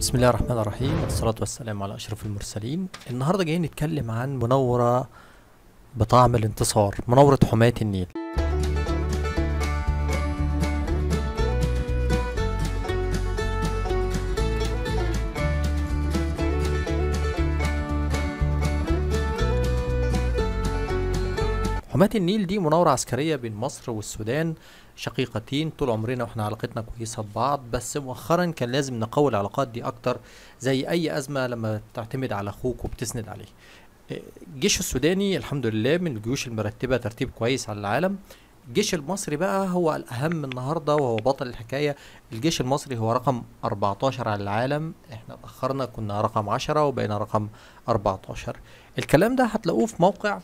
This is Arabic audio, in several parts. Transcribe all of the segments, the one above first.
بسم الله الرحمن الرحيم والصلاة والسلام على أشرف المرسلين النهاردة جايين نتكلم عن منورة بطعم الانتصار منورة حماية النيل حكومات النيل دي مناورة عسكرية بين مصر والسودان شقيقتين طول عمرنا واحنا علاقتنا كويسة ببعض بس مؤخرا كان لازم نقوي العلاقات دي أكتر زي أي أزمة لما تعتمد على أخوك وبتسند عليه الجيش السوداني الحمد لله من الجيوش المرتبة ترتيب كويس على العالم الجيش المصري بقى هو الأهم النهاردة وهو بطل الحكاية الجيش المصري هو رقم 14 على العالم احنا اتأخرنا كنا رقم 10 وبقينا رقم 14 الكلام ده هتلاقوه في موقع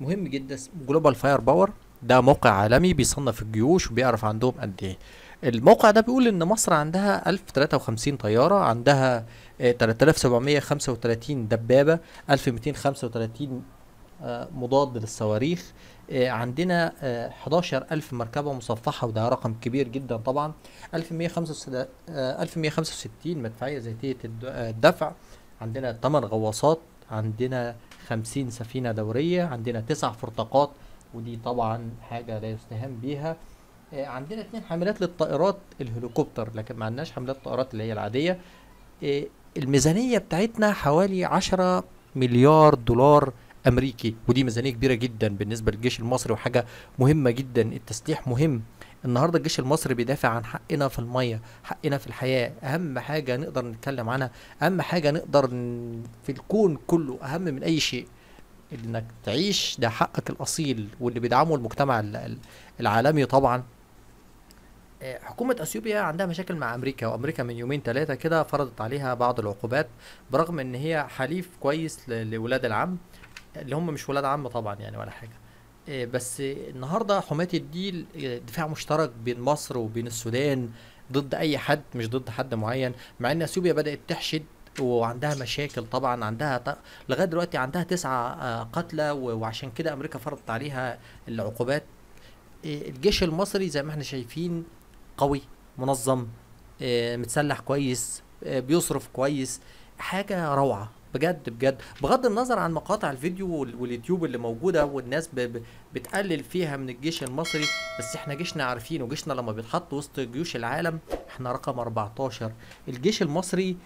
مهم جدا اسمه جلوبال فاير باور ده موقع عالمي بيصنف الجيوش وبيعرف عندهم قد ايه الموقع ده بيقول ان مصر عندها 1053 طيارة عندها 3735 آه، دبابة 1235 آه، مضاد للصواريخ آه، عندنا 11000 مركبة مصفحة وده رقم كبير جدا طبعا 1165 مدفعية ذاتية الدفع عندنا 8 غواصات عندنا 50 سفينة دورية عندنا تسع فرطاقات ودي طبعا حاجة لا يستهان بيها آه، عندنا اتنين حاملات للطائرات الهليكوبتر لكن ما عندناش حاملات طائرات اللي هي العادية آه، الميزانية بتاعتنا حوالي 10 مليار دولار امريكي ودي ميزانيه كبيره جدا بالنسبه للجيش المصري وحاجه مهمه جدا التسليح مهم النهارده الجيش المصري بيدافع عن حقنا في الميه حقنا في الحياه اهم حاجه نقدر نتكلم عنها اهم حاجه نقدر في الكون كله اهم من اي شيء انك تعيش ده حقك الاصيل واللي بيدعمه المجتمع العالمي طبعا آه، حكومة اثيوبيا عندها مشاكل مع امريكا وامريكا من يومين ثلاثة كده فرضت عليها بعض العقوبات برغم ان هي حليف كويس لولاد العم اللي هم مش ولاد عم طبعا يعني ولا حاجة آه، بس النهارده حماة الديل آه، دفاع مشترك بين مصر وبين السودان ضد اي حد مش ضد حد معين مع ان اثيوبيا بدات تحشد وعندها مشاكل طبعا عندها ط... لغايه دلوقتي عندها تسعة آه، قتلى وعشان كده امريكا فرضت عليها العقوبات الجيش المصري زي ما احنا شايفين قوي منظم متسلح كويس بيصرف كويس حاجه روعه بجد بجد بغض النظر عن مقاطع الفيديو واليوتيوب اللي موجوده والناس بتقلل فيها من الجيش المصري بس احنا جيشنا عارفين وجيشنا لما بيتحط وسط جيوش العالم احنا رقم 14 الجيش المصري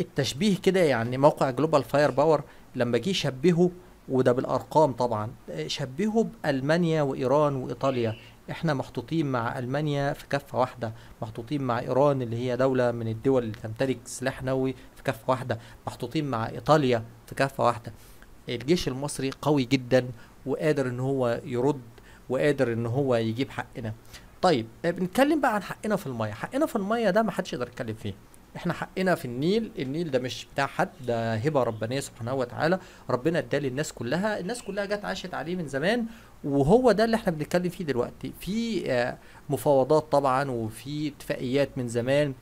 التشبيه كده يعني موقع جلوبال فاير باور لما جه شبهه وده بالارقام طبعا شبهه بالمانيا وايران وايطاليا احنا محطوطين مع المانيا في كفه واحده محطوطين مع ايران اللي هي دوله من الدول اللي تمتلك سلاح نووي في كفه واحده محطوطين مع ايطاليا في كفه واحده الجيش المصري قوي جدا وقادر ان هو يرد وقادر ان هو يجيب حقنا طيب بنتكلم بقى عن حقنا في الميه حقنا في الميه ده ما حدش يقدر يتكلم فيه احنا حقنا في النيل النيل ده مش بتاع حد ده هبه ربانيه سبحانه وتعالى ربنا اداه للناس كلها الناس كلها جت عاشت عليه من زمان وهو ده اللي احنا بنتكلم فيه دلوقتي في آه، مفاوضات طبعا وفي اتفاقيات من زمان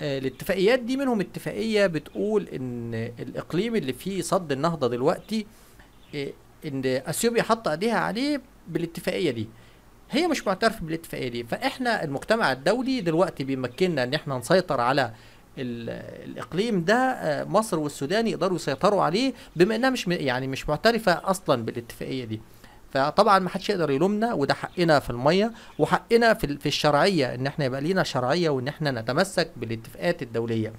آه، الاتفاقيات دي منهم اتفاقية بتقول ان الاقليم اللي فيه صد النهضة دلوقتي آه، ان اثيوبيا حاطة ايديها عليه بالاتفاقية دي هي مش معترف بالاتفاقية دي فاحنا المجتمع الدولي دلوقتي بيمكننا ان احنا نسيطر على الاقليم ده مصر والسودان يقدروا يسيطروا عليه بما انها مش يعني مش معترفة اصلا بالاتفاقية دي فطبعا ما حدش يقدر يلومنا وده حقنا في الميه وحقنا في, في الشرعيه ان احنا يبقى لينا شرعيه وان احنا نتمسك بالاتفاقات الدوليه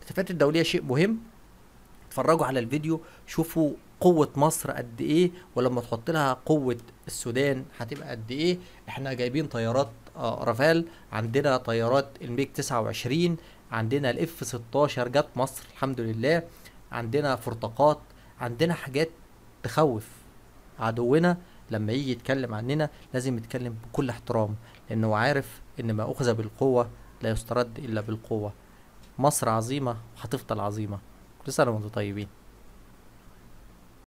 الاتفاقات الدوليه شيء مهم اتفرجوا على الفيديو شوفوا قوة مصر قد ايه ولما تحط لها قوة السودان هتبقى قد ايه احنا جايبين طيارات آه رافال عندنا طيارات الميك 29 عندنا الاف 16 جت مصر الحمد لله عندنا فرطاقات عندنا حاجات تخوف عدونا لما يجي يتكلم عننا لازم يتكلم بكل احترام لأنه عارف إن ما أخذ بالقوة لا يسترد إلا بالقوة مصر عظيمة وهتفضل عظيمة كل سنة وأنتم طيبين